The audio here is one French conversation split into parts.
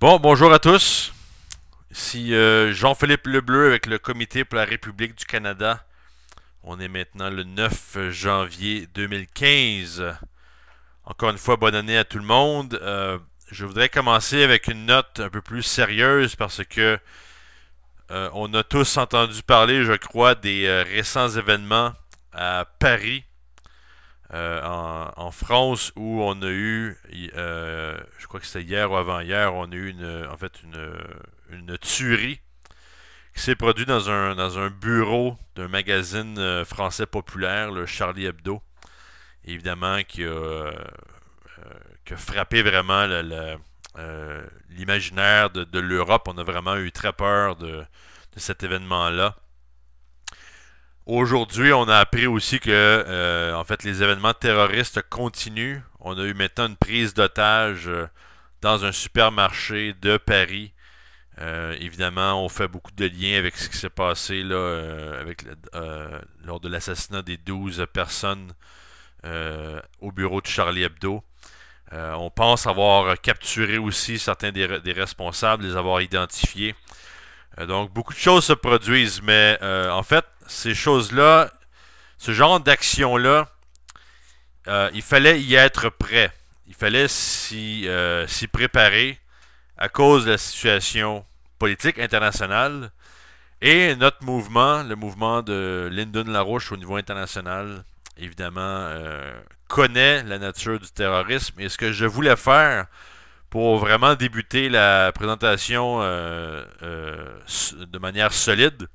Bon, bonjour à tous. Ici euh, Jean-Philippe Lebleu avec le Comité pour la République du Canada. On est maintenant le 9 janvier 2015. Encore une fois, bonne année à tout le monde. Euh, je voudrais commencer avec une note un peu plus sérieuse parce que euh, on a tous entendu parler, je crois, des récents événements à Paris euh, en, France où on a eu, euh, je crois que c'était hier ou avant-hier, on a eu une, en fait une, tuerie qui s'est produite dans un, dans un bureau d'un magazine euh, français populaire, le Charlie Hebdo, évidemment qui a, frappé vraiment l'imaginaire de, l'Europe. On a vraiment eu très peur de cet événement-là. Aujourd'hui, on a appris aussi que euh, en fait les événements terroristes continuent. On a eu maintenant une prise d'otage euh, dans un supermarché de Paris. Euh, évidemment, on fait beaucoup de liens avec ce qui s'est passé là, avec, lors de l'assassinat des 12 personnes au bureau de Charlie Hebdo. on pense avoir capturé aussi certains des responsables, les avoir identifiés. donc, beaucoup de choses se produisent, mais en fait, ces choses-là, ce genre d'action-là, euh, il fallait y être prêt. Il fallait euh, s'y préparer à cause de la situation politique internationale et notre mouvement, le mouvement de Lyndon LaRouche au niveau international, évidemment, euh, connaît la nature du terrorisme. Et ce que je voulais faire pour vraiment débuter la présentation de manière solide,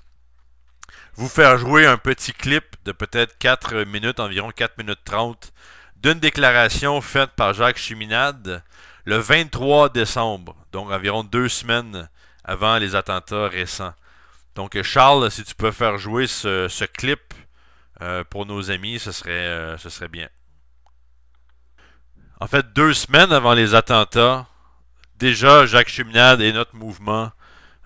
vous faire jouer un petit clip de peut-être 4 minutes, environ 4 minutes 30, d'une déclaration faite par Jacques Cheminade le 23 décembre, donc environ deux semaines avant les attentats récents. Donc Charles, si tu peux faire jouer ce, clip euh, pour nos amis, ce serait, euh, ce serait bien. En fait, deux semaines avant les attentats, déjà Jacques Cheminade et notre mouvement,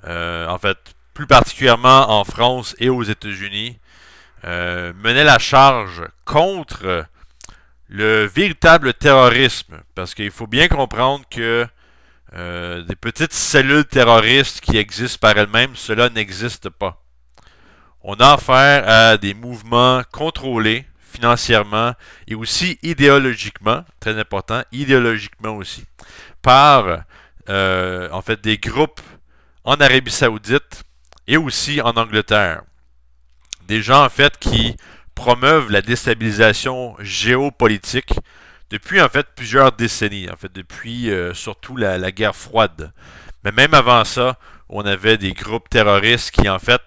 euh, en fait, plus particulièrement en France et aux États-Unis, euh, menait la charge contre le véritable terrorisme. Parce qu'il faut bien comprendre que euh, des petites cellules terroristes qui existent par elles-mêmes, cela n'existe pas. On a affaire à des mouvements contrôlés financièrement et aussi idéologiquement, très important, idéologiquement aussi, par euh, en fait des groupes en Arabie Saoudite et aussi en Angleterre. Des gens, en fait, qui promeuvent la déstabilisation géopolitique depuis, en fait, plusieurs décennies. En fait, depuis euh, surtout la, guerre froide. Mais même avant ça, on avait des groupes terroristes qui, en fait,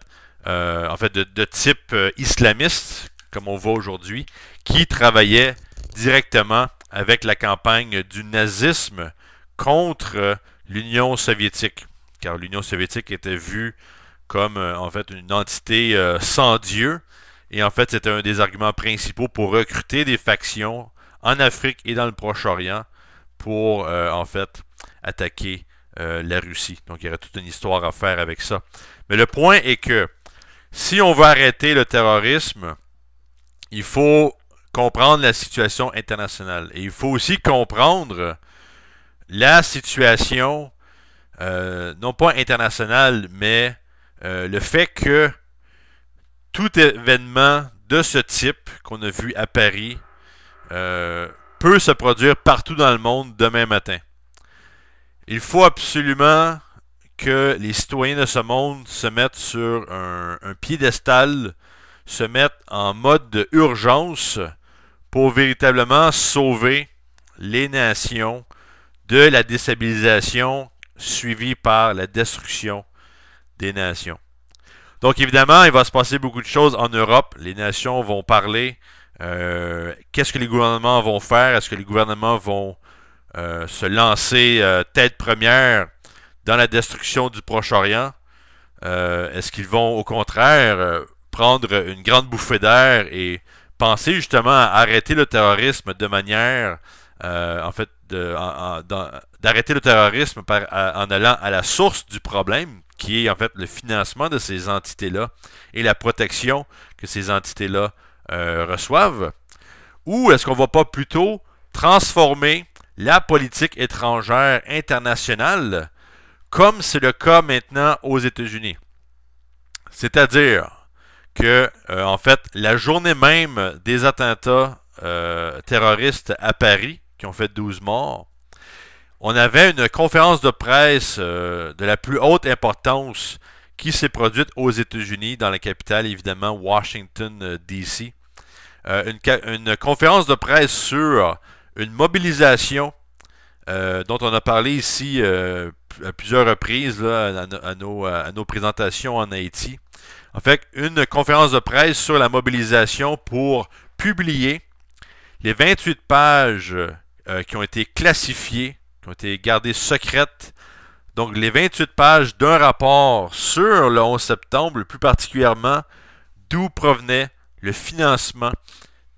euh, en fait de, type euh, islamiste, comme on voit aujourd'hui, qui travaillaient directement avec la campagne du nazisme contre l'Union soviétique. Car l'Union soviétique était vue comme euh, en fait une entité euh, sans Dieu. Et en fait, c'était un des arguments principaux pour recruter des factions en Afrique et dans le Proche-Orient pour euh, en fait attaquer la Russie. Donc il y aurait toute une histoire à faire avec ça. Mais le point est que si on veut arrêter le terrorisme, il faut comprendre la situation internationale. Et il faut aussi comprendre la situation, non pas internationale, mais euh, le fait que tout événement de ce type qu'on a vu à Paris euh, peut se produire partout dans le monde demain matin. Il faut absolument que les citoyens de ce monde se mettent sur un, piédestal, se mettent en mode d'urgence pour véritablement sauver les nations de la déstabilisation suivie par la destruction des nations. Donc évidemment, il va se passer beaucoup de choses en Europe. Les nations vont parler. Euh, qu'est-ce que les gouvernements vont faire? Est-ce que les gouvernements vont euh, se lancer euh, tête première dans la destruction du Proche-Orient? Est-ce qu'ils vont au contraire prendre une grande bouffée d'air et penser justement à arrêter le terrorisme de manière, en fait, d'arrêter le terrorisme par, en allant à la source du problème, qui est en fait le financement de ces entités-là et la protection que ces entités-là euh, reçoivent? Ou est-ce qu'on ne va pas plutôt transformer la politique étrangère internationale comme c'est le cas maintenant aux États-Unis? C'est-à-dire que, euh, en fait, la journée même des attentats euh, terroristes à Paris, qui ont fait 12 morts, on avait une conférence de presse euh, de la plus haute importance qui s'est produite aux États-Unis, dans la capitale, évidemment, Washington, euh, D.C. Euh, une, conférence de presse sur une mobilisation dont on a parlé ici à plusieurs reprises nos, à, nos, présentations en Haïti. En fait, une conférence de presse sur la mobilisation pour publier les 28 pages qui ont été classifiées ont été gardées secrètes. Donc, les 28 pages d'un rapport sur le 11 septembre, plus particulièrement d'où provenait le financement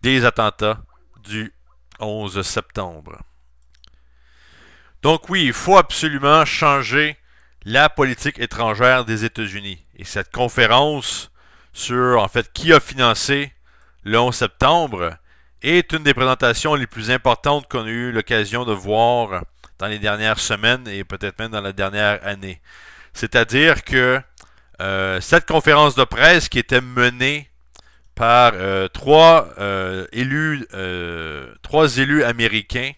des attentats du 11 septembre. Donc oui, il faut absolument changer la politique étrangère des États-Unis. Et cette conférence sur, en fait, qui a financé le 11 septembre est une des présentations les plus importantes qu'on a eu l'occasion de voir dans les dernières semaines et peut-être même dans la dernière année. C'est-à-dire que euh, cette conférence de presse qui était menée par euh, trois, euh, élus, trois élus américains,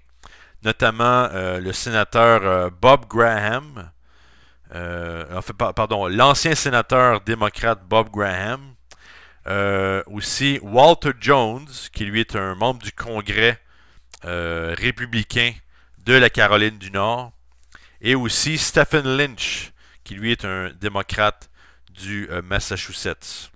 notamment le sénateur Bob Graham, enfin, pardon, l'ancien sénateur démocrate Bob Graham, aussi Walter Jones, qui lui est un membre du Congrès républicain de la Caroline du Nord, et aussi Stephen Lynch, qui lui est un démocrate du euh, Massachusetts.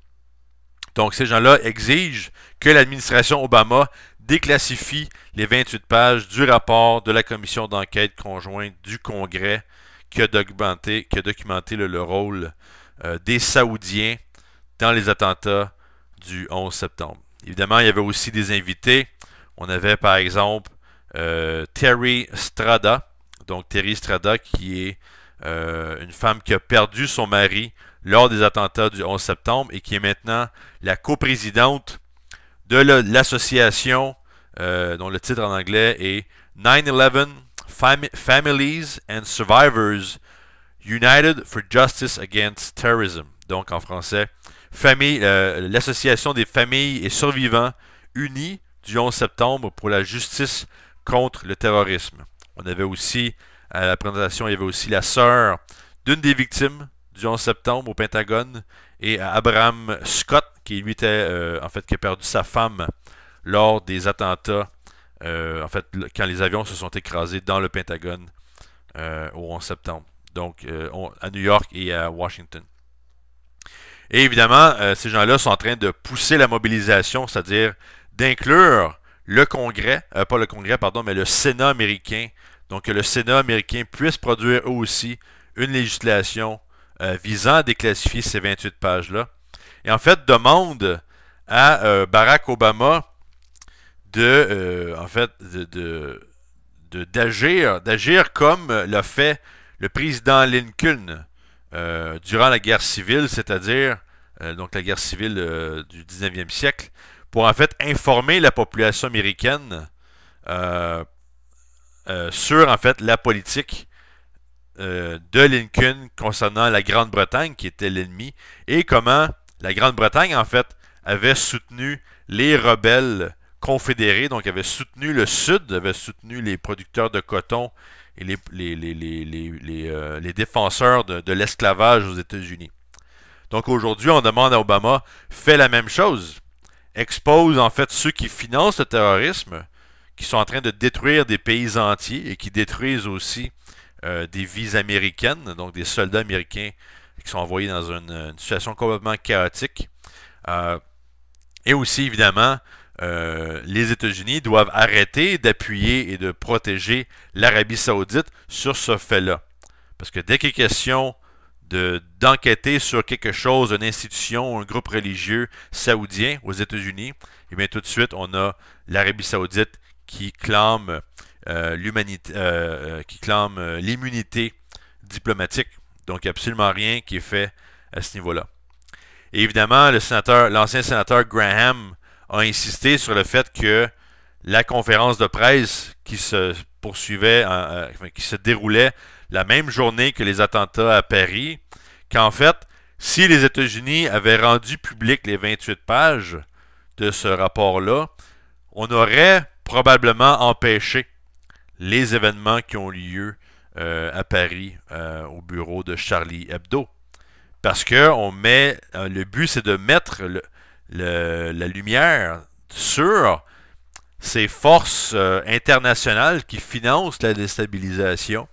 Donc ces gens-là exigent que l'administration Obama déclassifie les 28 pages du rapport de la commission d'enquête conjointe du Congrès qui a documenté, le, rôle euh, des Saoudiens dans les attentats du 11 septembre. Évidemment, il y avait aussi des invités. On avait par exemple euh, Terry Strada. Donc Terry Strada qui est euh, une femme qui a perdu son mari lors des attentats du 11 septembre et qui est maintenant la coprésidente de l'association euh, dont le titre en anglais est 9-11 Families and Survivors United for Justice Against Terrorism. Donc en français, l'association des familles et survivants unis du 11 septembre pour la justice contre le terrorisme. On avait aussi, à la présentation, il y avait aussi la sœur d'une des victimes du 11 septembre au Pentagone et à Abraham Scott, qui lui était, euh, en fait, qui a perdu sa femme lors des attentats, euh, en fait, quand les avions se sont écrasés dans le Pentagone euh, au 11 septembre. Donc, à New York et à Washington. Et évidemment, ces gens-là sont en train de pousser la mobilisation, c'est-à-dire d'inclure le Congrès, euh, pas le Congrès, pardon, mais le Sénat américain, donc que le Sénat américain puisse produire eux aussi une législation euh, visant à déclassifier ces 28 pages-là. Et en fait, demande à euh, Barack Obama de, en fait, de, d'agir, d'agir comme l'a fait le président Lincoln durant la guerre civile, c'est-à-dire donc la guerre civile du 19e siècle, pour en fait informer la population américaine euh, euh, sur en fait la politique euh, de Lincoln concernant la Grande-Bretagne qui était l'ennemi et comment la Grande-Bretagne en fait avait soutenu les rebelles confédérés, donc avait soutenu le Sud, avait soutenu les producteurs de coton et les, les, les, les défenseurs de, de l'esclavage aux États-Unis. Donc aujourd'hui, on demande à Obama, fais la même chose expose en fait ceux qui financent le terrorisme, qui sont en train de détruire des pays entiers et qui détruisent aussi euh, des vies américaines, donc des soldats américains qui sont envoyés dans une, euh, situation complètement chaotique. Euh, et aussi, évidemment, les États-Unis doivent arrêter d'appuyer et de protéger l'Arabie saoudite sur ce fait-là. Parce que dès qu'il question d'enquêter sur quelque chose, une institution, un groupe religieux saoudien aux États-Unis, et eh bien tout de suite, on a l'Arabie saoudite qui clame euh, l'humanité, euh, euh, qui clame l'immunité diplomatique. Donc, il n'y a absolument rien qui est fait à ce niveau-là. Et évidemment, le l'ancien sénateur Graham a insisté sur le fait que la conférence de presse qui se poursuivait, qui se déroulait la même journée que les attentats à Paris, qu'en fait, si les États-Unis avaient rendu public les 28 pages de ce rapport-là, on aurait probablement empêché les événements qui ont lieu euh, à Paris euh, au bureau de Charlie Hebdo. Parce que on met, euh, le but, c'est de mettre la lumière sur ces forces internationales qui financent la déstabilisation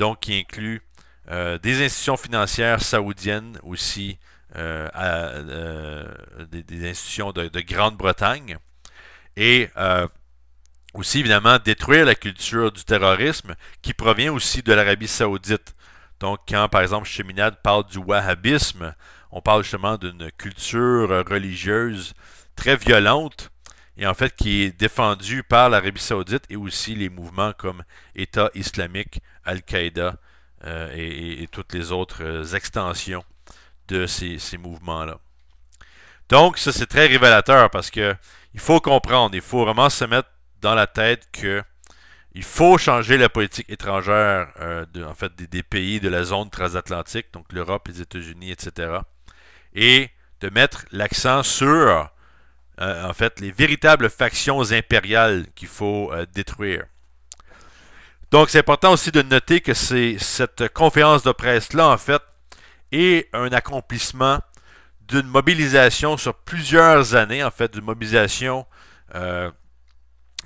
donc qui inclut euh, des institutions financières saoudiennes aussi, euh, euh, des, institutions de, de Grande-Bretagne, et aussi évidemment détruire la culture du terrorisme qui provient aussi de l'Arabie saoudite. Donc quand par exemple Cheminade parle du wahhabisme, on parle justement d'une culture religieuse très violente et en fait qui est défendu par l'Arabie saoudite et aussi les mouvements comme État islamique, Al-Qaïda euh, et, toutes les autres euh, extensions de ces, mouvements-là. Donc ça c'est très révélateur parce que il faut comprendre, il faut vraiment se mettre dans la tête qu'il faut changer la politique étrangère euh, de, en fait, des, pays de la zone transatlantique, donc l'Europe, les États-Unis, etc. Et de mettre l'accent sur euh, en fait, les véritables factions impériales qu'il faut euh, détruire. Donc, c'est important aussi de noter que cette conférence de presse-là, en fait, est un accomplissement d'une mobilisation sur plusieurs années, en fait, d'une mobilisation euh,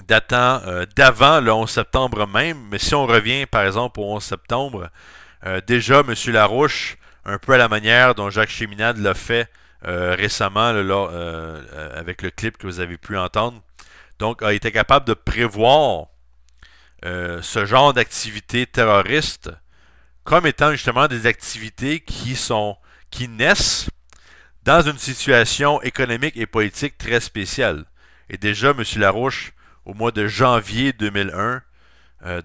datant d'avant le 11 septembre même. Mais si on revient, par exemple, au 11 septembre, déjà, M. Larouche, un peu à la manière dont Jacques Cheminade l'a fait euh, récemment euh, euh, avec le clip que vous avez pu entendre. Donc, a été capable de prévoir ce genre d'activités terroristes comme étant justement des activités qui sont qui naissent dans une situation économique et politique très spéciale. Et déjà, M. Larouche, au mois de janvier 2001,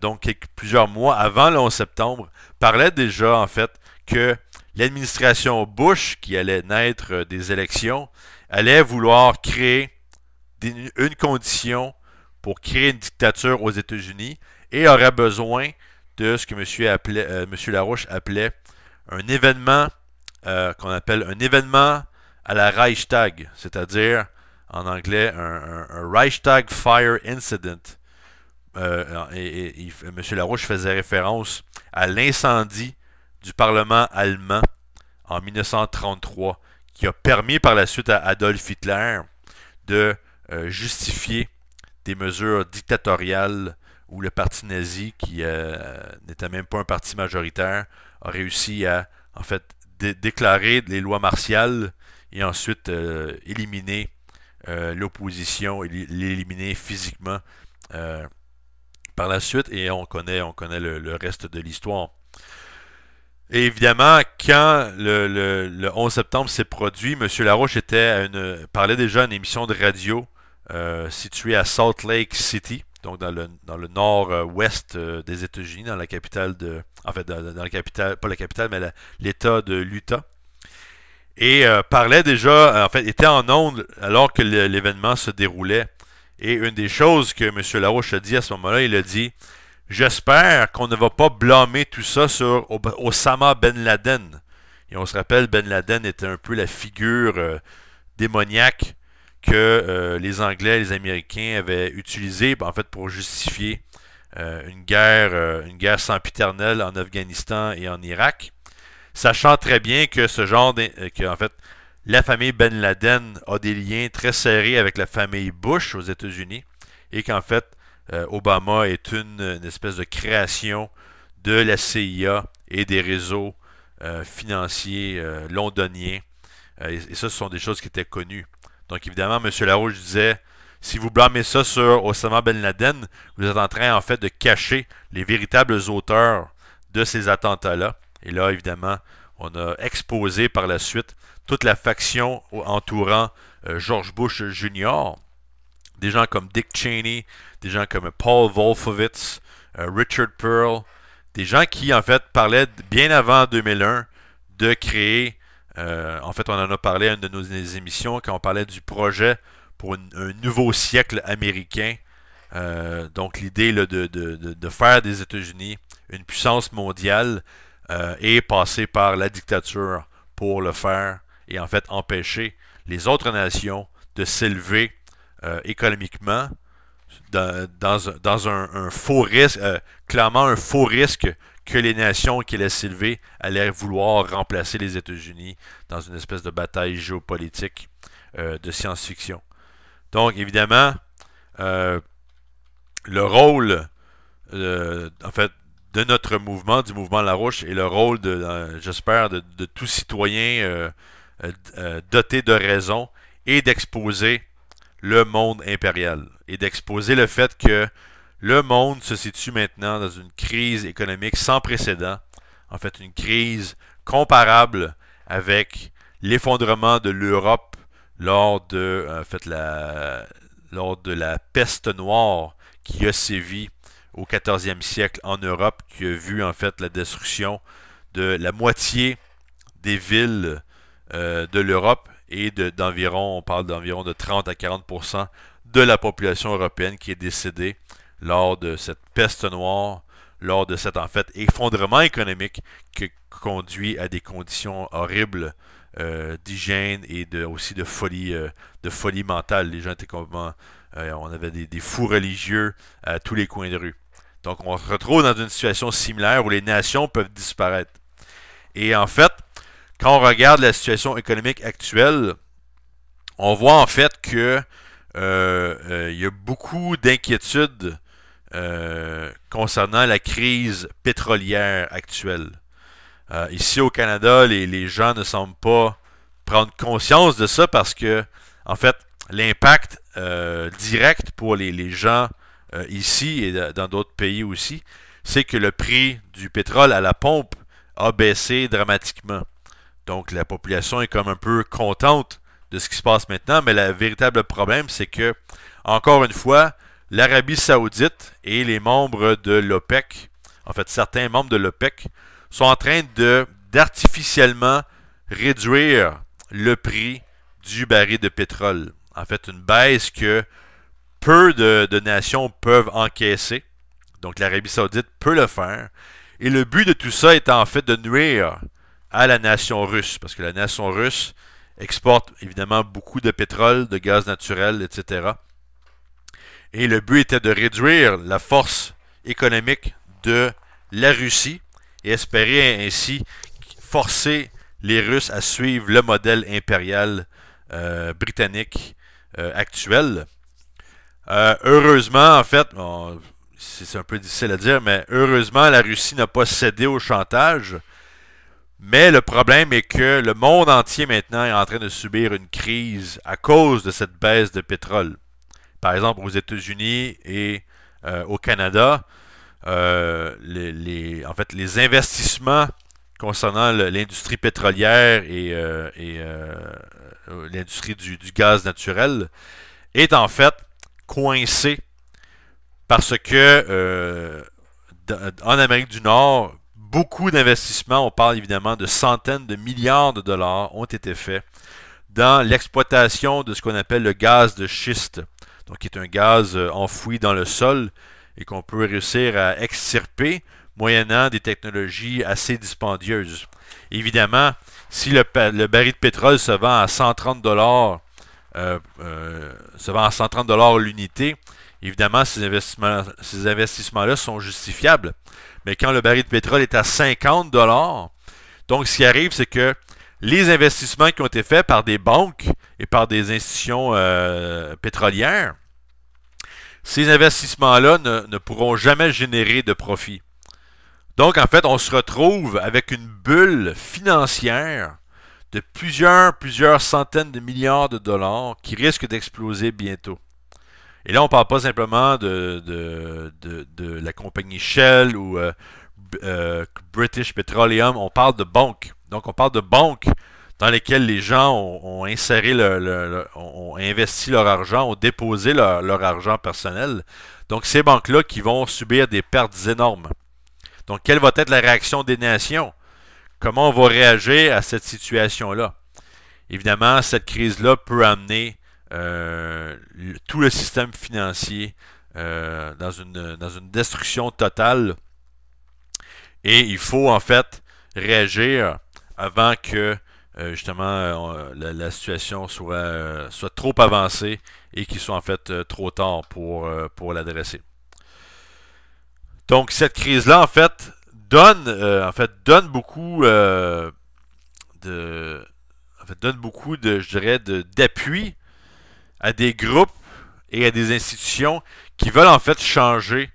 donc plusieurs mois avant le 11 septembre, parlait déjà en fait que l'administration Bush, qui allait naître euh, des élections, allait vouloir créer une condition pour créer une dictature aux États-Unis et aurait besoin de ce que M. Appelait, euh, Larouche appelait un événement euh, qu'on appelle un événement à la Reichstag, c'est-à-dire en anglais un, Reichstag Fire Incident. M. Larouche faisait référence à l'incendie du Parlement allemand en 1933, qui a permis par la suite à Adolf Hitler de euh, justifier des mesures dictatoriales où le parti nazi, qui euh, n'était même pas un parti majoritaire, a réussi à en fait déclarer les lois martiales et ensuite euh, éliminer l'opposition et l'éliminer physiquement par la suite. Et on connaît, on connaît le reste de l'histoire. Et évidemment, quand le, 11 septembre s'est produit, M. Laroche était parlait déjà à une émission de radio euh, située à Salt Lake City, donc dans le, dans le nord-ouest euh, des États-Unis, dans la capitale de. En fait, dans, la capitale, pas la capitale, mais l'État de l'Utah. Et euh, parlait déjà, en fait, était en ondes alors que l'événement se déroulait. Et une des choses que M. Laroche a dit à ce moment-là, il a dit J'espère qu'on ne va pas blâmer tout ça sur Osama Ben Laden. Et on se rappelle, Ben Laden était un peu la figure euh, démoniaque que euh, les Anglais et les Américains avaient utilisée, ben, en fait, pour justifier euh, une, guerre, une guerre en Afghanistan et en Irak, sachant très bien que ce genre que, en fait, la famille Ben Laden a des liens très serrés avec la famille Bush aux États-Unis et qu'en fait, euh, Obama est une, espèce de création de la CIA et des réseaux euh, financiers euh, londoniens. Et, ça, ce sont des choses qui étaient connues. Donc évidemment, M. Larouche disait, si vous blâmez ça sur Osama Ben Laden, vous êtes en train en fait de cacher les véritables auteurs de ces attentats-là. Et là, évidemment, on a exposé par la suite toute la faction entourant George Bush Jr des gens comme Dick Cheney, des gens comme Paul Wolfowitz, euh, Richard Pearl, des gens qui, en fait, parlaient bien avant 2001 de créer. Euh, en fait, on en a parlé à une de nos émissions quand on parlait du projet pour un nouveau siècle américain. Euh, donc, l'idée de, faire des États-Unis une puissance mondiale et passer par la dictature pour le faire et en fait empêcher les autres nations de s'élever euh, économiquement dans, un, faux risque, euh, clairement un faux risque que les nations qui laissent s'élever allaient vouloir remplacer les États-Unis dans une espèce de bataille géopolitique euh, de science-fiction. Donc, évidemment, le rôle, en fait, de notre mouvement, du mouvement la roche et le rôle, de, j'espère, de, de, tout citoyen doté de raison et d'exposer le monde impérial et d'exposer le fait que le monde se situe maintenant dans une crise économique sans précédent, en fait une crise comparable avec l'effondrement de l'Europe lors de fait, la lors de la peste noire qui a sévi au 14e siècle en Europe, qui a vu en fait la destruction de la moitié des villes euh, de l'Europe et d'environ, on parle d'environ de 30 à 40 de la population européenne qui est décédée lors de cette peste noire, lors de cet en fait effondrement économique qui conduit à des conditions horribles euh, d'hygiène et de, aussi de folie, euh, de folie mentale. Les gens étaient complètement, euh, on avait des, des fous religieux à tous les coins de rue. Donc on se retrouve dans une situation similaire où les nations peuvent disparaître. Et en fait, quand on regarde la situation économique actuelle, on voit en fait que euh, euh, il y a beaucoup d'inquiétudes euh, concernant la crise pétrolière actuelle. ici au Canada, les, gens ne semblent pas prendre conscience de ça parce que, en fait, l'impact direct pour les gens ici et dans d'autres pays aussi, c'est que le prix du pétrole à la pompe a baissé dramatiquement. Donc la population est comme un peu contente de ce qui se passe maintenant, mais le véritable problème, c'est que, encore une fois, l'Arabie saoudite et les membres de l'OPEC, en fait certains membres de l'OPEC, sont en train d'artificiellement réduire le prix du baril de pétrole. En fait, une baisse que peu de, de nations peuvent encaisser. Donc l'Arabie saoudite peut le faire. Et le but de tout ça est en fait de nuire à la nation russe, parce que la nation russe exporte évidemment beaucoup de pétrole, de gaz naturel, etc. Et le but était de réduire la force économique de la Russie et espérer ainsi forcer les Russes à suivre le modèle impérial euh, britannique euh, actuel. Euh, heureusement, en fait, c'est un peu difficile à dire, mais heureusement, la Russie n'a pas cédé au chantage mais le problème est que le monde entier maintenant est en train de subir une crise à cause de cette baisse de pétrole. Par exemple, aux États-Unis et euh, au Canada, euh, les, en fait, les investissements concernant l'industrie pétrolière et, euh, l'industrie du, du, gaz naturel est en fait coincé parce que en Amérique du Nord, beaucoup d'investissements, on parle évidemment de centaines de milliards de dollars, ont été faits dans l'exploitation de ce qu'on appelle le gaz de schiste, donc qui est un gaz euh, enfoui dans le sol et qu'on peut réussir à extirper moyennant des technologies assez dispendieuses. Évidemment, si le, baril de pétrole se vend à 130 dollars, euh, euh, à 130 l'unité, évidemment, ces investissements-là ces investissements sont justifiables mais quand le baril de pétrole est à 50 dollars, donc ce qui arrive, c'est que les investissements qui ont été faits par des banques et par des institutions euh, pétrolières, ces investissements-là ne, ne, pourront jamais générer de profit. Donc, en fait, on se retrouve avec une bulle financière de plusieurs, plusieurs centaines de milliards de dollars qui risque d'exploser bientôt. Et là, on ne parle pas simplement de, de, la compagnie Shell ou euh, euh, British Petroleum, on parle de banques. Donc, on parle de banques dans lesquelles les gens ont, inséré, le, ont investi leur argent, ont déposé leur, leur argent personnel. Donc, ces banques-là qui vont subir des pertes énormes. Donc, quelle va être la réaction des nations? Comment on va réagir à cette situation-là? Évidemment, cette crise-là peut amener euh, tout le système financier euh, dans, une, dans une destruction totale. Et il faut en fait réagir avant que euh, justement la, situation soit, soit trop avancée et qu'il soit en fait trop tard pour, pour l'adresser. Donc cette crise-là en fait donne en fait donne beaucoup de en fait, donne beaucoup de je dirais d'appui à des groupes et à des institutions qui veulent en fait changer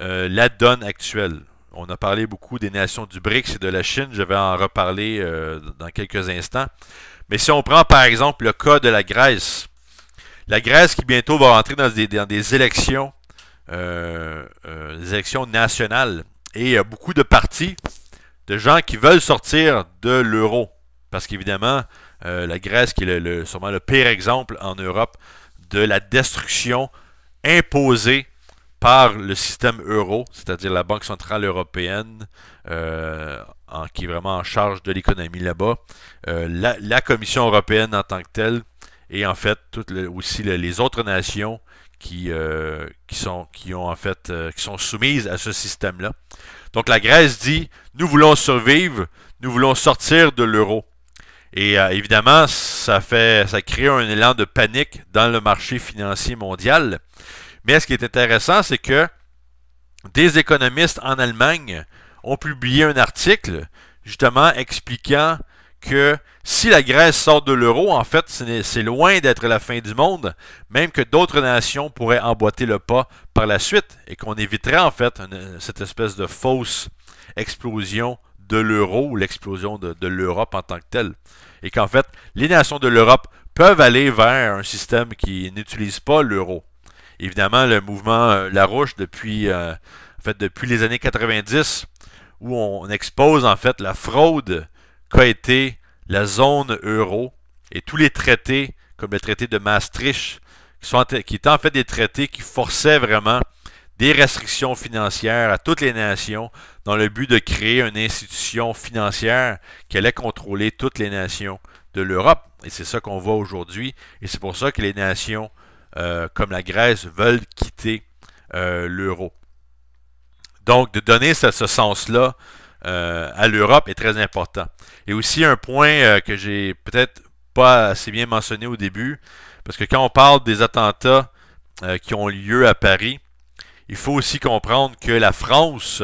euh, la donne actuelle. On a parlé beaucoup des nations du BRICS et de la Chine, je vais en reparler euh, dans quelques instants. Mais si on prend par exemple le cas de la Grèce, la Grèce qui bientôt va entrer dans des, élections, euh, des élections nationales, et il y a beaucoup de partis, de gens qui veulent sortir de l'euro. Parce qu'évidemment, euh, la Grèce, qui est le, sûrement le pire exemple en Europe de la destruction imposée par le système euro, c'est-à-dire la Banque centrale européenne, euh, qui est vraiment en charge de l'économie là-bas, euh, la, Commission européenne en tant que telle, et en fait toutes aussi les autres nations qui, qui, sont, qui, ont en fait, qui sont soumises à ce système-là. Donc la Grèce dit, nous voulons survivre, nous voulons sortir de l'euro. Et euh, évidemment, ça fait, ça crée un élan de panique dans le marché financier mondial. Mais ce qui est intéressant, c'est que des économistes en Allemagne ont publié un article justement expliquant que si la Grèce sort de l'euro, en fait, c'est loin d'être la fin du monde, même que d'autres nations pourraient emboîter le pas par la suite et qu'on éviterait en fait cette espèce de fausse explosion de l'euro ou l'explosion de, l'Europe en tant que telle. Et qu'en fait, les nations de l'Europe peuvent aller vers un système qui n'utilise pas l'euro. Évidemment, le mouvement euh, La Roche, depuis, euh, fait, depuis les années 90, où on expose en fait la fraude qu'a été la zone euro et tous les traités, comme le traité de Maastricht, qui, sont, qui étaient en fait des traités qui forçaient vraiment des restrictions financières à toutes les nations dans le but de créer une institution financière qui allait contrôler toutes les nations de l'Europe. Et c'est ça qu'on voit aujourd'hui. Et c'est pour ça que les nations euh, comme la Grèce veulent quitter euh, l'euro. Donc, de donner ce, sens-là euh, à l'Europe est très important. Et aussi un point que j'ai peut-être pas assez bien mentionné au début, parce que quand on parle des attentats qui ont lieu à Paris, il faut aussi comprendre que la France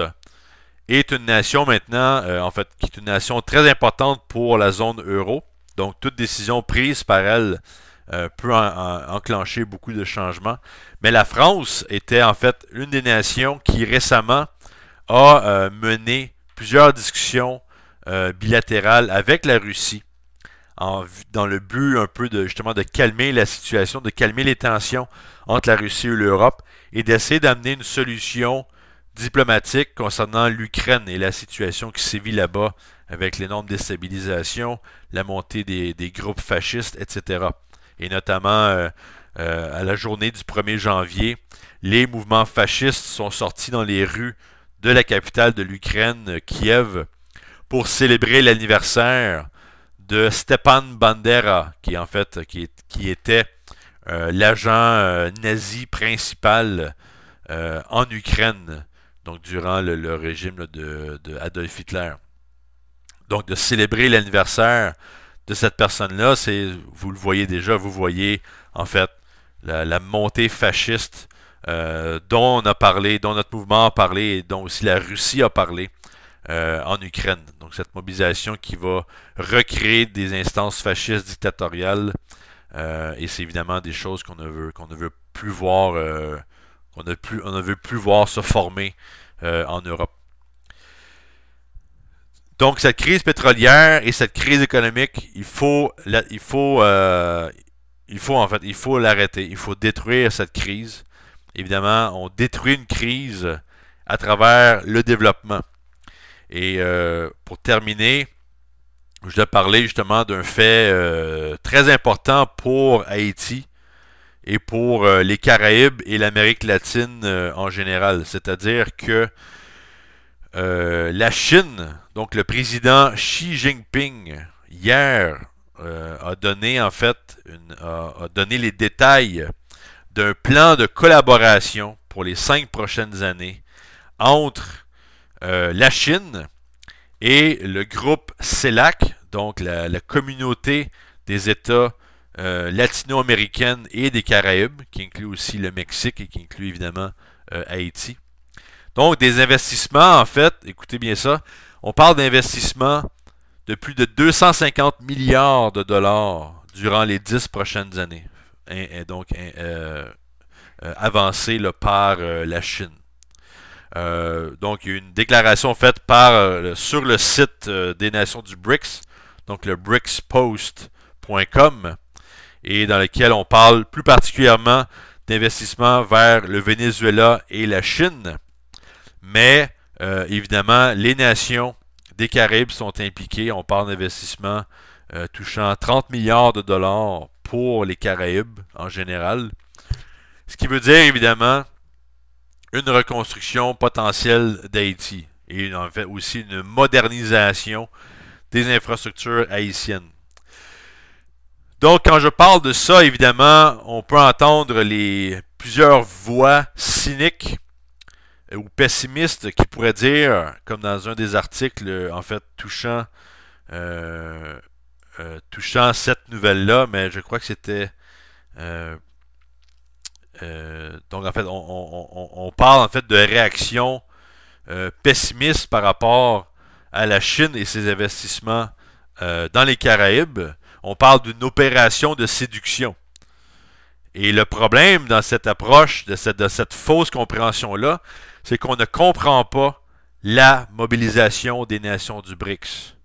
est une nation maintenant, euh, en fait, qui est une nation très importante pour la zone euro. Donc, toute décision prise par elle euh, peut enclencher beaucoup de changements. Mais la France était en fait une des nations qui récemment a euh, mené plusieurs discussions bilatérales avec la Russie dans le but un peu de justement de calmer la situation, de calmer les tensions entre la Russie et l'Europe et d'essayer d'amener une solution diplomatique concernant l'Ukraine et la situation qui sévit là-bas avec les l'énorme déstabilisation, la montée des, des, groupes fascistes, etc. Et notamment euh, euh, à la journée du 1er janvier, les mouvements fascistes sont sortis dans les rues de la capitale de l'Ukraine, Kiev, pour célébrer l'anniversaire de Stepan Bandera, qui en fait, qui, qui était euh, l'agent euh, nazi principal euh, en Ukraine, donc durant le, régime d'Adolf de, Adolf Hitler. Donc de célébrer l'anniversaire de cette personne-là, c'est, vous le voyez déjà, vous voyez en fait la, la montée fasciste dont on a parlé, dont notre mouvement a parlé, et dont aussi la Russie a parlé euh, en Ukraine. Donc cette mobilisation qui va recréer des instances fascistes dictatoriales. Euh, et c'est évidemment des choses qu'on ne veut qu'on ne veut plus voir euh, qu'on ne plus veut plus voir se former en Europe. Donc cette crise pétrolière et cette crise économique, il faut il faut il faut en fait il faut l'arrêter, il faut détruire cette crise. Évidemment, on détruit une crise à travers le développement. Et euh, pour terminer, je dois parler justement d'un fait euh, très important pour Haïti et pour euh, les Caraïbes et l'Amérique latine en général. C'est-à-dire que la Chine, donc le président Xi Jinping, hier, a donné en fait une, a donné les détails d'un plan de collaboration pour les cinq prochaines années entre euh, la Chine et le groupe CELAC, donc la, communauté des États euh, latino américains et des Caraïbes, qui inclut aussi le Mexique et qui inclut évidemment euh, Haïti. Donc des investissements, en fait, écoutez bien ça, on parle d'investissements de plus de 250 milliards de dollars durant les 10 prochaines années, et, donc avancés par la Chine. Euh, donc, il y a une déclaration faite par, euh, sur le site euh, des Nations du BRICS, donc le BRICSPost.com, et dans lequel on parle plus particulièrement d'investissement vers le Venezuela et la Chine. Mais, évidemment, les nations des Caraïbes sont impliquées. On parle d'investissement touchant 30 milliards de dollars pour les Caraïbes en général. Ce qui veut dire, évidemment, une reconstruction potentielle d'Haïti et en fait aussi une modernisation des infrastructures haïtiennes. Donc, quand je parle de ça, évidemment, on peut entendre les plusieurs voix cyniques euh, ou pessimistes qui pourraient dire, comme dans un des articles, en fait, touchant, euh, euh, touchant cette nouvelle-là, mais je crois que c'était euh, donc, en fait, on, parle en fait de réaction euh, pessimiste par rapport à la Chine et ses investissements euh, dans les Caraïbes. On parle d'une opération de séduction. Et le problème dans cette approche, de cette, de cette fausse compréhension-là, c'est qu'on ne comprend pas la mobilisation des nations du BRICS.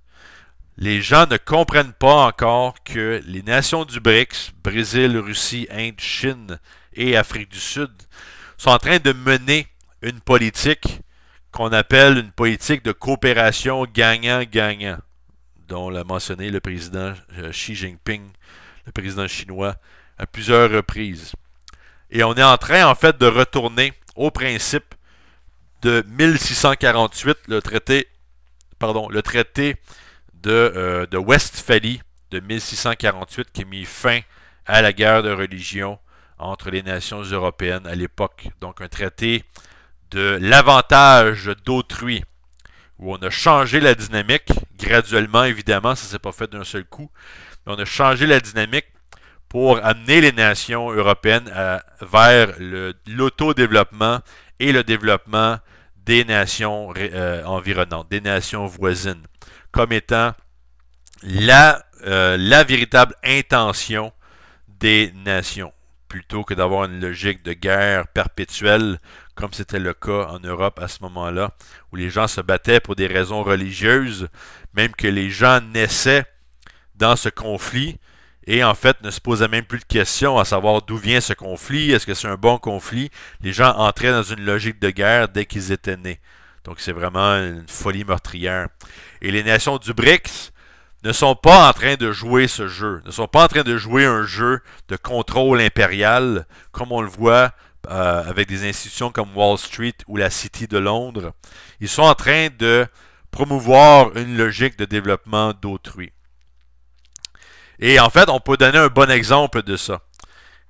Les gens ne comprennent pas encore que les nations du BRICS, Brésil, Russie, Inde, Chine, et Afrique du Sud sont en train de mener une politique qu'on appelle une politique de coopération gagnant-gagnant, dont l'a mentionné le président euh, Xi Jinping, le président chinois, à plusieurs reprises. Et on est en train, en fait, de retourner au principe de 1648, le traité, pardon, le traité de, euh, de Westphalie de 1648 qui a mis fin à la guerre de religion entre les nations européennes à l'époque. Donc un traité de l'avantage d'autrui, où on a changé la dynamique, graduellement évidemment, ça ne s'est pas fait d'un seul coup, mais on a changé la dynamique pour amener les nations européennes vers vers l'autodéveloppement et le développement des nations euh, environnantes, des nations voisines, comme étant la euh, véritable intention des nations plutôt que d'avoir une logique de guerre perpétuelle, comme c'était le cas en Europe à ce moment-là, où les gens se battaient pour des raisons religieuses, même que les gens naissaient dans ce conflit et en fait ne se posaient même plus de questions à savoir d'où vient ce conflit, est-ce que c'est un bon conflit. Les gens entraient dans une logique de guerre dès qu'ils étaient nés. Donc c'est vraiment une folie meurtrière. Et les nations du BRICS, ne sont pas en train de jouer ce jeu, ne sont pas en train de jouer un jeu de contrôle impérial, comme on le voit euh, avec des institutions comme Wall Street ou la City de Londres. Ils sont en train de promouvoir une logique de développement d'autrui. Et en fait, on peut donner un bon exemple de ça.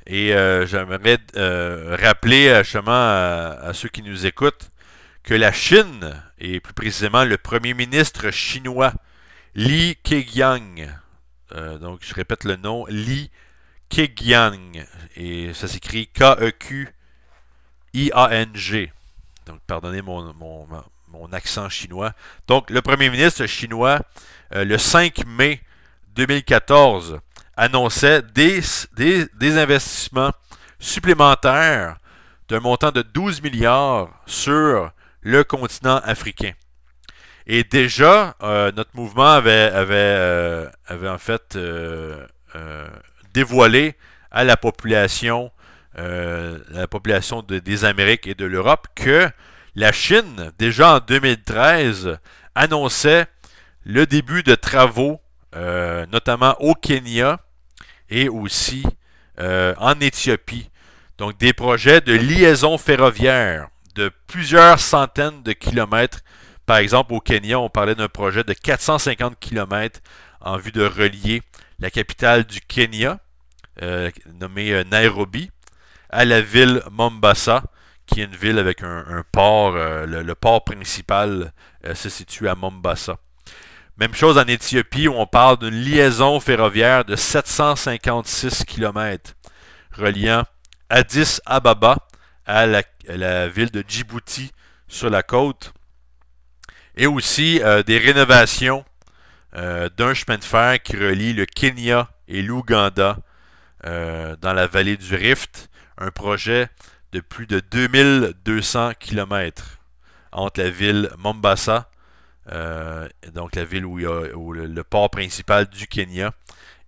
Et euh, j'aimerais euh, rappeler justement à ceux qui nous écoutent que la Chine, et plus précisément le premier ministre chinois, Li Keqiang. Euh, donc, je répète le nom. Li Keqiang. Et ça s'écrit K-E-Q-I-A-N-G. Donc, pardonnez mon, mon, accent chinois. Donc, le premier ministre chinois, euh, le 5 mai 2014, annonçait des investissements supplémentaires d'un montant de 12 milliards sur le continent africain. Et déjà, euh, notre mouvement avait, euh, en fait euh, dévoilé à la population, la population des Amériques et de l'Europe que la Chine, déjà en 2013, annonçait le début de travaux, notamment au Kenya et aussi en Éthiopie. Donc des projets de liaison ferroviaire de plusieurs centaines de kilomètres par exemple, au Kenya, on parlait d'un projet de 450 km en vue de relier la capitale du Kenya, euh, nommée euh, Nairobi, à la ville Mombasa, qui est une ville avec un, port. Euh, le, port principal se situe à Mombasa. Même chose en Éthiopie, où on parle d'une liaison ferroviaire de 756 km reliant Addis Ababa à la ville de Djibouti sur la côte et aussi euh, des rénovations euh, d'un chemin de fer qui relie le Kenya et l'Ouganda euh, dans la vallée du Rift. Un projet de plus de 2200 km entre la ville Mombasa, donc la ville où il y a le, port principal du Kenya,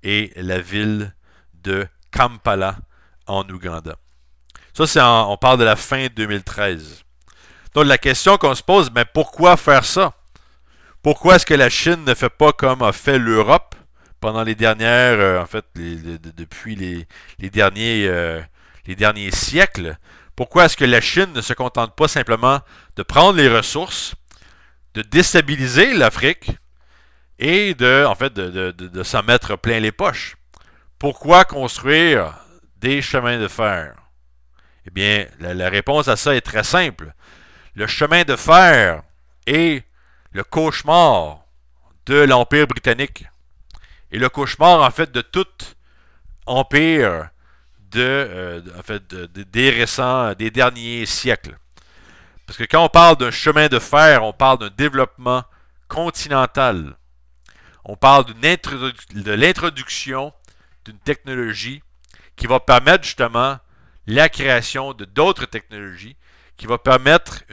et la ville de Kampala en Ouganda. Ça, c'est on parle de la fin 2013. Donc la question qu'on se pose, mais pourquoi faire ça? Pourquoi est-ce que la Chine ne fait pas comme a fait l'Europe pendant les dernières, euh, en fait, depuis les, derniers, euh, les derniers siècles? Pourquoi est-ce que la Chine ne se contente pas simplement de prendre les ressources, de déstabiliser l'Afrique et de, en fait, de, s'en mettre plein les poches? Pourquoi construire des chemins de fer? Eh bien, la réponse à ça est très simple le chemin de fer est le cauchemar de l'Empire britannique. Et le cauchemar, en fait, de tout empire de, euh, fait, des récents, des derniers siècles. Parce que quand on parle d'un chemin de fer, on parle d'un développement continental. On parle de l'introduction d'une technologie qui va permettre justement la création de d'autres technologies qui va permettre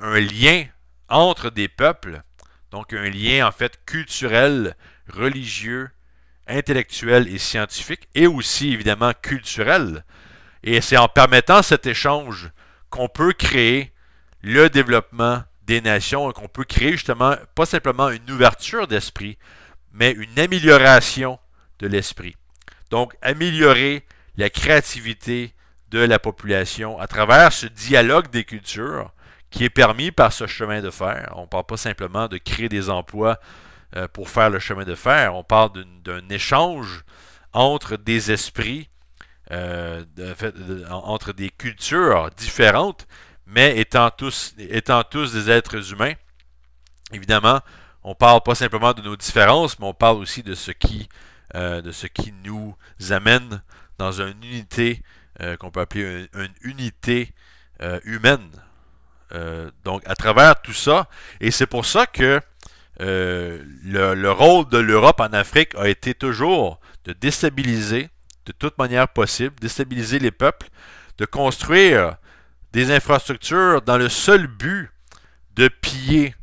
un lien entre des peuples, donc un lien en fait culturel, religieux, intellectuel et scientifique, et aussi évidemment culturel. Et c'est en permettant cet échange qu'on peut créer le développement des nations et qu'on peut créer justement pas simplement une ouverture d'esprit, mais une amélioration de l'esprit. Donc améliorer la créativité, de la population à travers ce dialogue des cultures qui est permis par ce chemin de fer. On ne parle pas simplement de créer des emplois euh, pour faire le chemin de fer, on parle d'un échange entre des esprits, euh, entre des cultures différentes, mais étant tous, étant tous des êtres humains, évidemment, on ne parle pas simplement de nos différences, mais on parle aussi de ce qui, euh, de ce qui nous amène dans une unité euh, qu'on peut appeler une, unité euh, humaine. Euh, donc, à travers tout ça, et c'est pour ça que le, rôle de l'Europe en Afrique a été toujours de déstabiliser de toute manière possible, déstabiliser les peuples, de construire des infrastructures dans le seul but de piller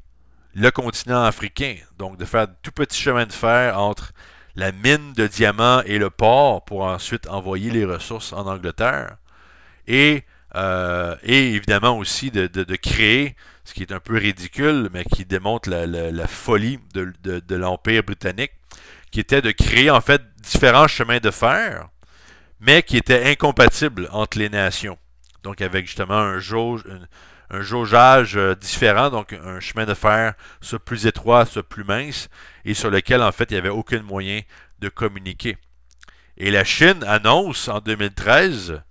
le continent africain. Donc, de faire tout petit chemin de fer entre la mine de diamants et le port pour ensuite envoyer les ressources en Angleterre. Et, euh, et évidemment aussi de, de, créer, ce qui est un peu ridicule, mais qui démontre la, folie de, l'Empire britannique, qui était de créer en fait différents chemins de fer, mais qui étaient incompatibles entre les nations. Donc avec justement un jauge, un jaugeage euh, différent, donc un chemin de fer soit plus étroit, soit plus mince, et sur lequel en fait il n'y avait aucun moyen de communiquer. Et la Chine annonce en 2013,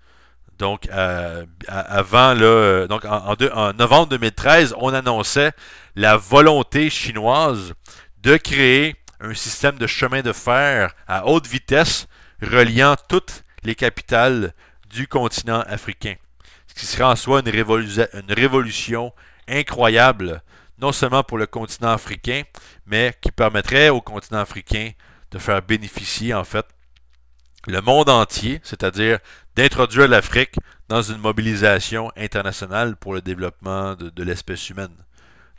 donc euh, avant le, euh, donc en, en, novembre 2013, on annonçait la volonté chinoise de créer un système de chemin de fer à haute vitesse reliant toutes les capitales du continent africain ce qui serait en soi une, révolution incroyable, non seulement pour le continent africain, mais qui permettrait au continent africain de faire bénéficier en fait le monde entier, c'est-à-dire d'introduire l'Afrique dans une mobilisation internationale pour le développement de, l'espèce humaine.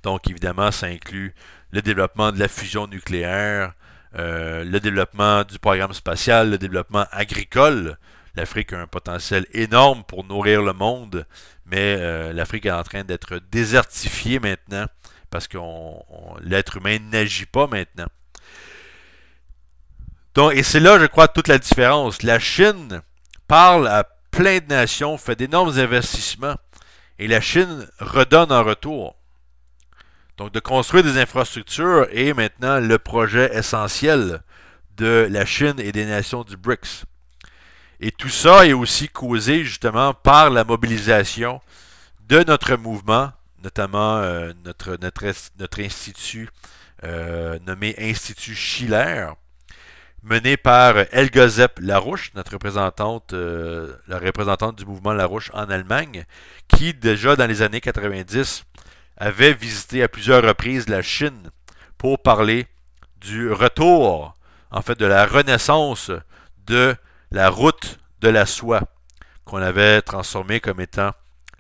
Donc évidemment, ça inclut le développement de la fusion nucléaire, euh, le développement du programme spatial, le développement agricole, L'Afrique a un potentiel énorme pour nourrir le monde, mais euh, l'Afrique est en train d'être désertifiée maintenant parce que l'être humain n'agit pas maintenant. Donc, et c'est là, je crois, toute la différence. La Chine parle à plein de nations, fait d'énormes investissements, et la Chine redonne en retour. Donc, de construire des infrastructures est maintenant le projet essentiel de la Chine et des nations du BRICS. Et tout ça est aussi causé justement par la mobilisation de notre mouvement, notamment euh, notre, notre, notre, institut euh, nommé Institut Schiller, mené par Elgazep Larouche, notre représentante, euh, la représentante du mouvement Larouche en Allemagne, qui déjà dans les années 90 avait visité à plusieurs reprises la Chine pour parler du retour, en fait, de la renaissance de la route de la soie, qu'on avait transformée comme étant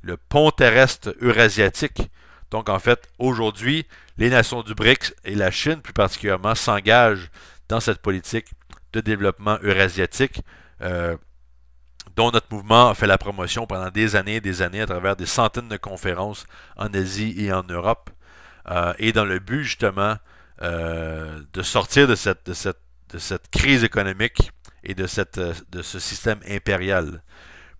le pont terrestre eurasiatique. Donc en fait, aujourd'hui, les nations du BRICS et la Chine plus particulièrement s'engagent dans cette politique de développement eurasiatique. Euh, dont notre mouvement a fait la promotion pendant des années et des années à travers des centaines de conférences en Asie et en Europe, euh, et dans le but justement euh, de sortir de cette, de cette crise économique et de, cette, euh, de ce système impérial.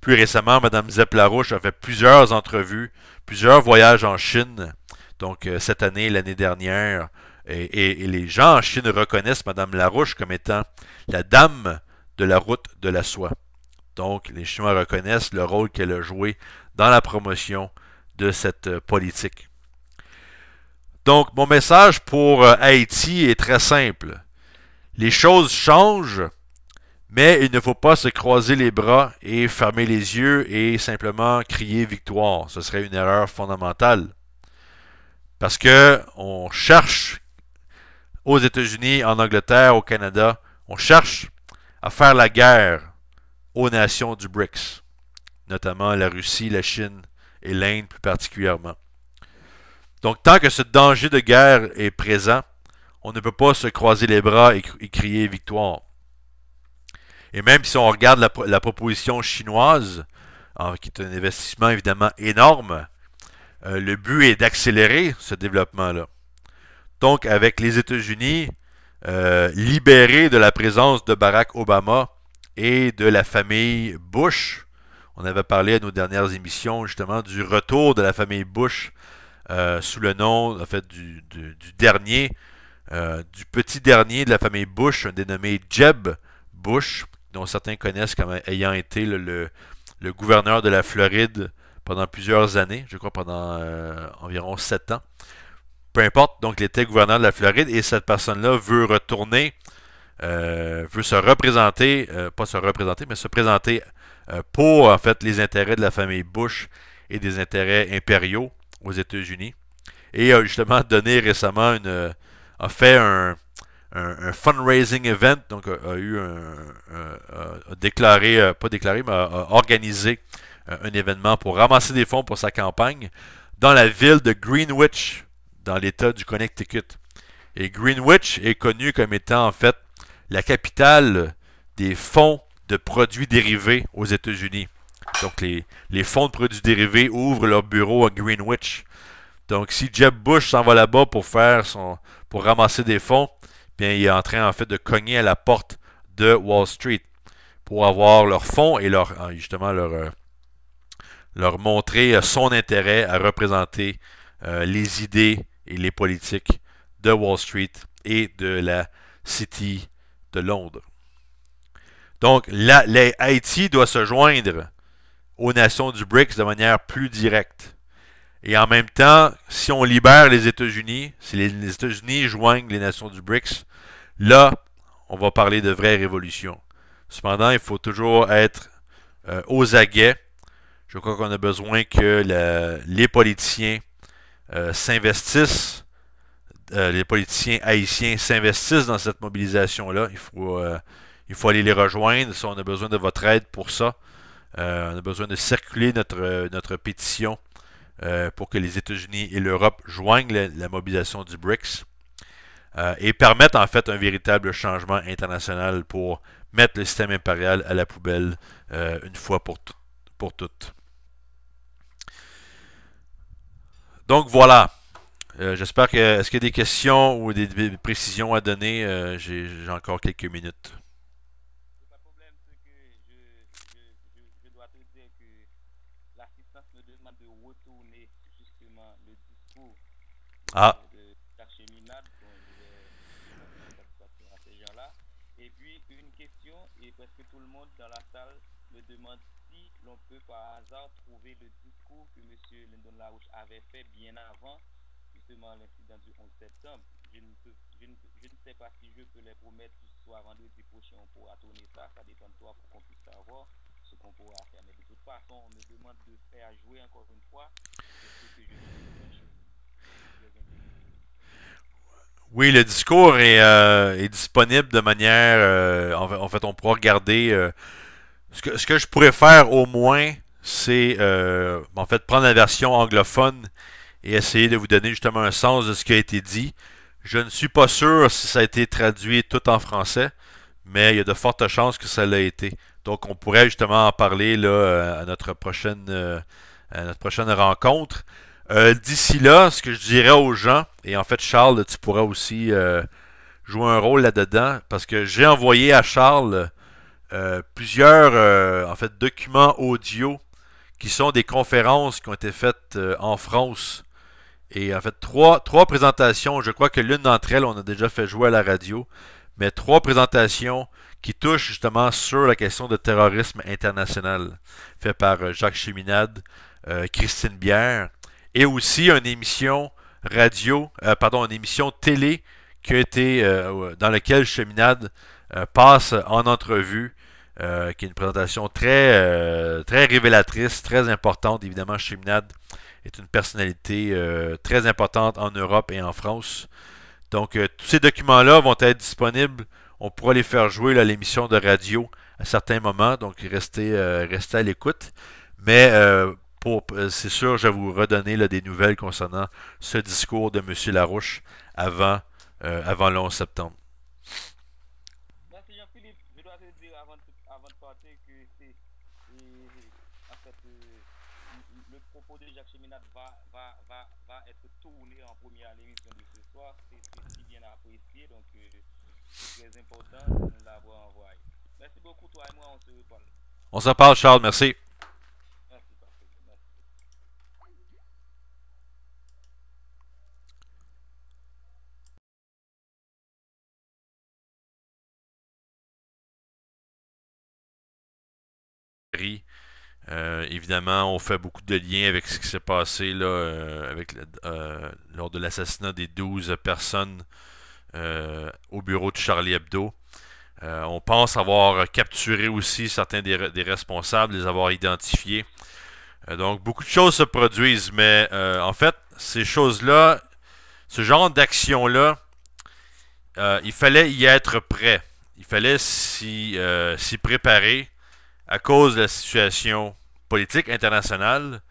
Plus récemment, Mme Zepp Larouche a fait plusieurs entrevues, plusieurs voyages en Chine, donc euh, cette année, l'année dernière, et, et, les gens en Chine reconnaissent Mme Larouche comme étant la dame de la route de la soie. Donc, les Chinois reconnaissent le rôle qu'elle a joué dans la promotion de cette euh, politique. Donc, mon message pour Haïti est très simple. Les choses changent, mais il ne faut pas se croiser les bras et fermer les yeux et simplement crier victoire. Ce serait une erreur fondamentale. Parce que on cherche aux États-Unis, en Angleterre, au Canada, on cherche à faire la guerre aux nations du BRICS, notamment la Russie, la Chine et l'Inde plus particulièrement. Donc tant que ce danger de guerre est présent, on ne peut pas se croiser les bras et, crier victoire. Et même si on regarde la, proposition chinoise, qui est un investissement évidemment énorme, euh, le but est d'accélérer ce développement-là. Donc, avec les États-Unis euh, libérés de la présence de Barack Obama et de la famille Bush, on avait parlé à nos dernières émissions justement du retour de la famille Bush euh, sous le nom en fait, du, dernier, du petit dernier de la famille Bush, un dénommé Jeb Bush, dont certains connaissent comme ayant été le, gouverneur de la Floride pendant plusieurs années, je crois pendant euh, environ sept ans. Peu importe, donc il était gouverneur de la Floride et cette personne-là veut retourner, euh, veut se représenter, euh, pas se représenter, mais se présenter pour en fait les intérêts de la famille Bush et des intérêts impériaux aux États-Unis. Et a justement donné récemment une, a fait un, un, fundraising event, donc a, eu un, a, déclaré, euh, pas déclaré, mais a, organisé euh, un événement pour ramasser des fonds pour sa campagne dans la ville de Greenwich, dans l'État du Connecticut. Et Greenwich est connu comme étant en fait la capitale des fonds de produits dérivés aux États-Unis. Donc les, les, fonds de produits dérivés ouvrent leur bureau à Greenwich. Donc si Jeb Bush s'en va là-bas pour faire son pour ramasser des fonds, il est en train fait de cogner à la porte de Wall Street pour avoir leur fonds et leur hein, justement leur, euh, leur montrer euh, son intérêt à représenter euh, les idées et les politiques de Wall Street et de la City de Londres. Donc, la, Haïti doit se joindre aux nations du BRICS de manière plus directe. Et en même temps, si on libère les États-Unis, si les, États-Unis joignent les nations du BRICS, là, on va parler de vraie révolution. Cependant, il faut toujours être euh, aux aguets. Je crois qu'on a besoin que les politiciens euh, s'investissent, euh, les politiciens haïtiens s'investissent dans cette mobilisation-là. Il faut, il faut aller les rejoindre. on a besoin de votre aide pour ça. on a besoin de circuler notre, notre pétition euh, pour que les États-Unis et l'Europe joignent la, mobilisation du BRICS euh, et permettent en fait un véritable changement international pour mettre le système impérial à la poubelle euh, une fois pour, pour toutes. Donc voilà. J'espère que. Est-ce qu'il y a des questions ou des précisions à donner J'ai encore quelques minutes. gens-là. Et puis, une question, et presque tout le monde dans la salle me demande si l'on peut par hasard trouver le discours que M. lindon Larouche avait fait bien avant, justement, l'incident du 11 septembre. Je ne, sais pas si je peux les promettre que soit vendredi prochain, on pourra tourner ça, ça dépend de toi pour qu'on puisse savoir ce qu'on pourra faire. Mais de toute façon, on me demande de faire jouer encore une fois ce que je oui, le discours est, euh, disponible de manière. Euh, en, fait, on pourra regarder. Euh, ce, que, je pourrais faire au moins, c'est en fait prendre la version anglophone et essayer de vous donner justement un sens de ce qui a été dit. Je ne suis pas sûr si ça a été traduit tout en français, mais il y a de fortes chances que ça l'a été. Donc on pourrait justement en parler là, à notre prochaine, à notre prochaine rencontre. Euh, d'ici là, ce que je dirais aux gens, et en fait, Charles, tu pourras aussi euh, jouer un rôle là-dedans, parce que j'ai envoyé à Charles euh, plusieurs en fait, documents audio qui sont des conférences qui ont été faites en France. Et en fait, trois, trois présentations. Je crois que l'une d'entre elles, on a déjà fait jouer à la radio. Mais trois présentations qui touchent justement sur la question de terrorisme international, fait par Jacques Cheminade, Christine Bière et aussi une émission radio, euh, pardon, une émission télé qui euh, euh, dans laquelle Cheminade passe en entrevue, qui est une présentation très, très révélatrice, très importante. Évidemment, Cheminade est une personnalité très importante en Europe et en France. Donc, tous ces documents-là vont être disponibles. On pourra les faire jouer à l'émission de radio à certains moments. Donc, restez, restez à l'écoute. Mais euh, c'est sûr, je vais vous redonner des nouvelles concernant ce discours de M. Larouche avant, euh, avant le 11 septembre. Merci Jean-Philippe. Je dois te dire avant, avant de partir que c'est, euh, le propos de Jacques Cheminade va, va, va, va être tourné en première émission de ce soir. C'est, si bien apprécié, donc c'est très important de l'avoir envoyé. Merci beaucoup, toi et moi, on se reparle. On se reparle, Charles, merci. Euh, évidemment, on fait beaucoup de liens avec ce qui s'est passé là, euh, avec, euh, lors de l'assassinat des 12 personnes au bureau de Charlie Hebdo. on pense avoir capturé aussi certains des, des responsables, les avoir identifiés. donc, beaucoup de choses se produisent, mais en fait, ces choses-là, ce genre d'action-là, il fallait y être prêt. Il fallait s'y préparer à cause de la situation politique internationale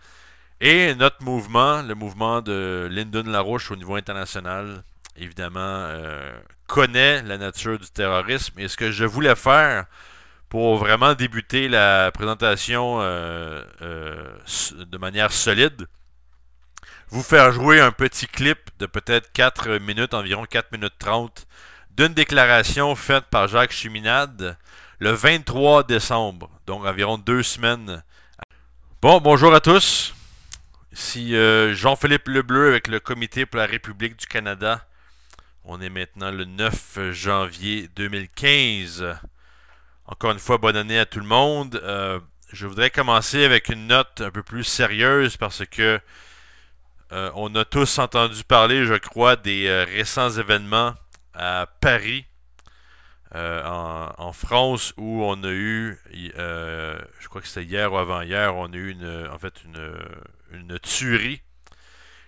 et notre mouvement, le mouvement de Lyndon LaRouche au niveau international, évidemment, euh, connaît la nature du terrorisme. Et ce que je voulais faire pour vraiment débuter la présentation euh, euh, de manière solide, vous faire jouer un petit clip de peut-être 4 minutes, environ 4 minutes 30, d'une déclaration faite par Jacques Chiminade le 23 décembre, donc environ deux semaines. Bon, bonjour à tous. Ici euh, Jean-Philippe Lebleu avec le Comité pour la République du Canada. On est maintenant le 9 janvier 2015. Encore une fois, bonne année à tout le monde. Euh, je voudrais commencer avec une note un peu plus sérieuse parce que euh, on a tous entendu parler, je crois, des récents événements à Paris euh, en, France où on a eu, euh, je crois que c'était hier ou avant-hier, on a eu une, en fait une, tuerie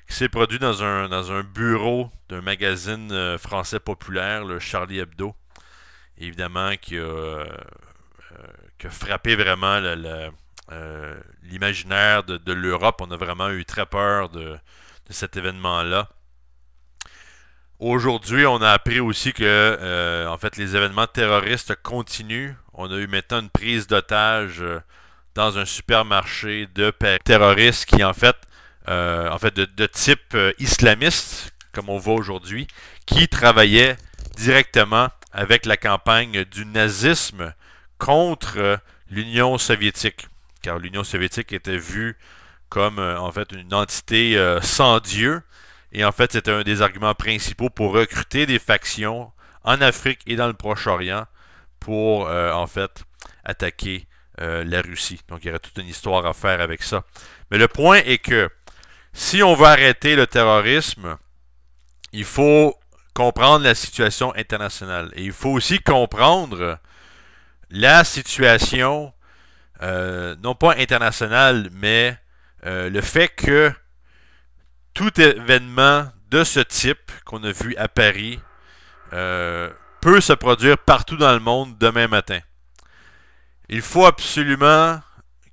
qui s'est produite dans un, dans un bureau d'un magazine euh, français populaire, le Charlie Hebdo, évidemment qui a, frappé vraiment l'imaginaire de, l'Europe. On a vraiment eu très peur de cet événement-là. Aujourd'hui, on a appris aussi que euh, en fait les événements terroristes continuent. On a eu maintenant une prise d'otage euh, dans un supermarché de terroristes qui en fait euh, en fait de, type islamiste, comme on voit aujourd'hui, qui travaillait directement avec la campagne du nazisme contre l'Union soviétique. Car l'Union soviétique était vue comme en fait une entité sans Dieu et en fait, c'était un des arguments principaux pour recruter des factions en Afrique et dans le Proche-Orient pour, euh, en fait, attaquer euh, la Russie. Donc, il y aurait toute une histoire à faire avec ça. Mais le point est que si on veut arrêter le terrorisme, il faut comprendre la situation internationale. Et il faut aussi comprendre la situation, euh, non pas internationale, mais le fait que tout événement de ce type qu'on a vu à Paris euh, peut se produire partout dans le monde demain matin. Il faut absolument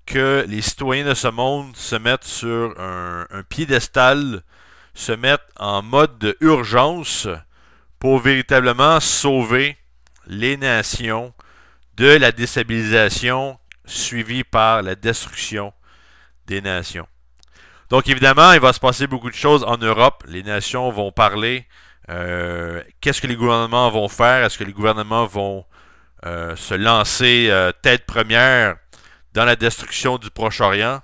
que les citoyens de ce monde se mettent sur un, piédestal, se mettent en mode d'urgence urgence pour véritablement sauver les nations de la déstabilisation suivie par la destruction des nations. Donc évidemment, il va se passer beaucoup de choses en Europe. Les nations vont parler. Euh, qu'est-ce que les gouvernements vont faire? Est-ce que les gouvernements vont euh, se lancer euh, tête première dans la destruction du Proche-Orient?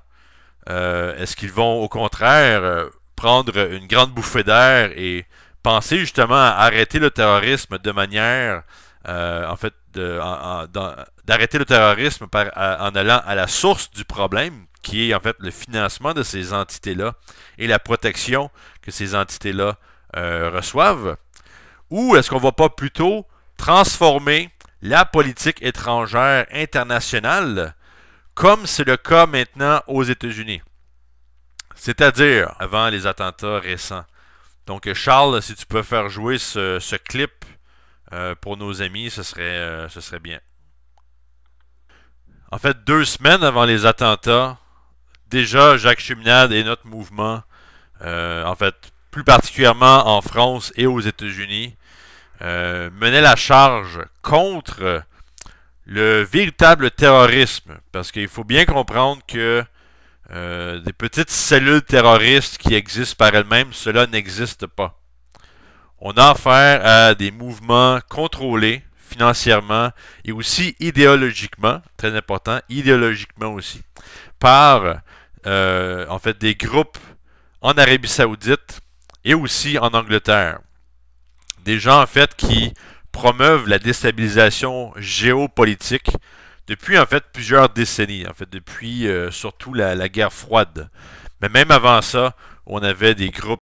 Est-ce qu'ils vont au contraire prendre une grande bouffée d'air et penser justement à arrêter le terrorisme de manière, en fait, d'arrêter le terrorisme par, en allant à la source du problème? qui est en fait le financement de ces entités-là et la protection que ces entités-là euh, reçoivent? Ou est-ce qu'on ne va pas plutôt transformer la politique étrangère internationale comme c'est le cas maintenant aux États-Unis? C'est-à-dire avant les attentats récents. Donc Charles, si tu peux faire jouer ce, clip euh, pour nos amis, ce serait, euh, ce serait bien. En fait, deux semaines avant les attentats, déjà, Jacques Cheminade et notre mouvement, euh, en fait, plus particulièrement en France et aux États-Unis, euh, menaient la charge contre le véritable terrorisme. Parce qu'il faut bien comprendre que euh, des petites cellules terroristes qui existent par elles-mêmes, cela n'existe pas. On a affaire à des mouvements contrôlés financièrement et aussi idéologiquement, très important, idéologiquement aussi, par euh, en fait, des groupes en Arabie Saoudite et aussi en Angleterre. Des gens, en fait, qui promeuvent la déstabilisation géopolitique depuis, en fait, plusieurs décennies. En fait, depuis euh, surtout la guerre froide. Mais même avant ça, on avait des groupes